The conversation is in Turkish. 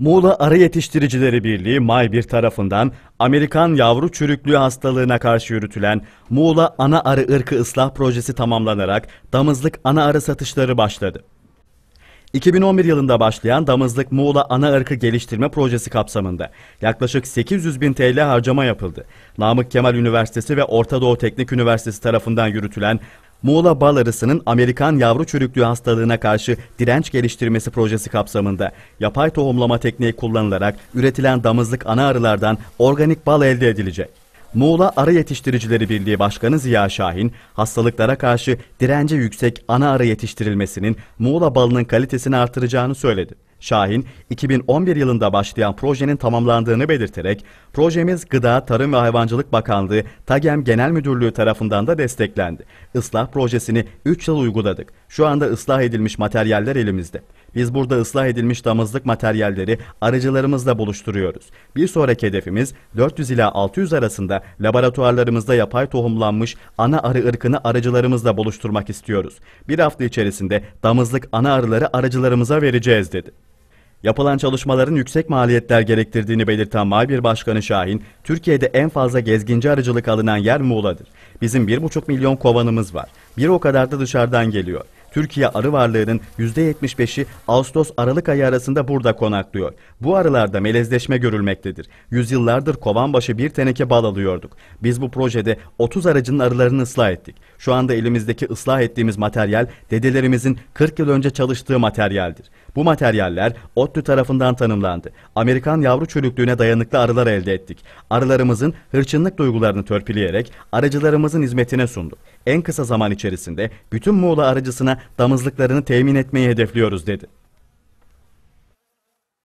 Muğla Arı Yetiştiricileri Birliği Maybir tarafından Amerikan yavru çürüklüğü hastalığına karşı yürütülen Muğla Ana Arı Irkı Islah Projesi tamamlanarak damızlık ana arı satışları başladı. 2011 yılında başlayan Damızlık Muğla Ana Irkı Geliştirme Projesi kapsamında yaklaşık 800 bin TL harcama yapıldı. Namık Kemal Üniversitesi ve Orta Doğu Teknik Üniversitesi tarafından yürütülen Muğla bal arısının Amerikan yavru çürüklüğü hastalığına karşı direnç geliştirmesi projesi kapsamında yapay tohumlama tekniği kullanılarak üretilen damızlık ana arılardan organik bal elde edilecek. Muğla Arı Yetiştiricileri Birliği Başkanı Ziya Şahin, hastalıklara karşı dirence yüksek ana arı yetiştirilmesinin Muğla balının kalitesini artıracağını söyledi. Şahin, 2011 yılında başlayan projenin tamamlandığını belirterek, projemiz Gıda, Tarım ve Hayvancılık Bakanlığı, TAGEM Genel Müdürlüğü tarafından da desteklendi. Islah projesini 3 yıl uyguladık. Şu anda ıslah edilmiş materyaller elimizde. Biz burada ıslah edilmiş damızlık materyalleri arıcılarımızla buluşturuyoruz. Bir sonraki hedefimiz 400 ila 600 arasında laboratuvarlarımızda yapay tohumlanmış ana arı ırkını arıcılarımızla buluşturmak istiyoruz. Bir hafta içerisinde damızlık ana arıları arıcılarımıza vereceğiz dedi. Yapılan çalışmaların yüksek maliyetler gerektirdiğini belirten Maybir Başkanı Şahin, Türkiye'de en fazla gezginci arıcılık alınan yer Muğla'dır. Bizim 1,5 milyon kovanımız var. Bir o kadar da dışarıdan geliyor. Türkiye arı varlığının %75'i Ağustos-Aralık ayı arasında burada konaklıyor. Bu arılarda melezleşme görülmektedir. Yüzyıllardır kovan başı bir teneke bal alıyorduk. Biz bu projede 30 aracının arılarını ıslah ettik. Şu anda elimizdeki ıslah ettiğimiz materyal dedelerimizin 40 yıl önce çalıştığı materyaldir. Bu materyaller ODTÜ tarafından tanımlandı. Amerikan yavru çürüklüğüne dayanıklı arılar elde ettik. Arılarımızın hırçınlık duygularını törpüleyerek arıcılarımızın hizmetine sunduk. En kısa zaman içerisinde bütün Muğla arıcısına damızlıklarını temin etmeyi hedefliyoruz dedi.